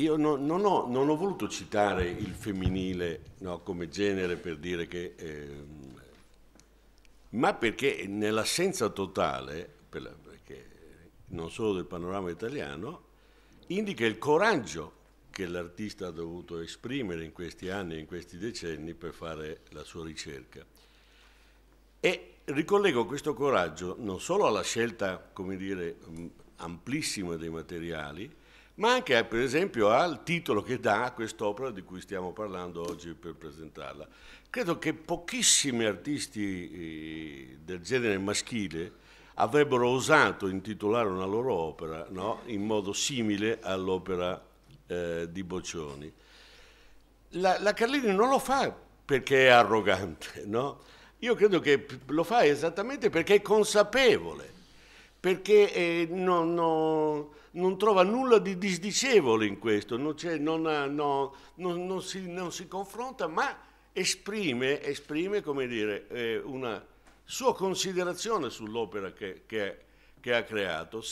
io no, non, ho, non, ho, voluto citare il femminile no, come genere per dire che... Eh, ma perché nell'assenza totale, per la, perché non solo del panorama italiano, indica il coraggio che l'artista ha dovuto esprimere in questi anni, in questi decenni per fare la sua ricerca. E ricollego questo coraggio non solo alla scelta, come dire, amplissima dei materiali, ma anche eh, per esempio al titolo che dà a quest'opera di cui stiamo parlando oggi per presentarla. Credo che pochissimi artisti eh, del genere maschile avrebbero osato intitolare una loro opera no? in modo simile all'opera eh, di Boccioni. La, la, Carlini non lo fa perché è arrogante, no? io credo che lo fa esattamente perché è consapevole perché eh, non, non, non, trova nulla di disdicevole in questo, non, non si, si, confronta, ma esprime, esprime dire, eh, una sua considerazione sull'opera che, che, che ha creato.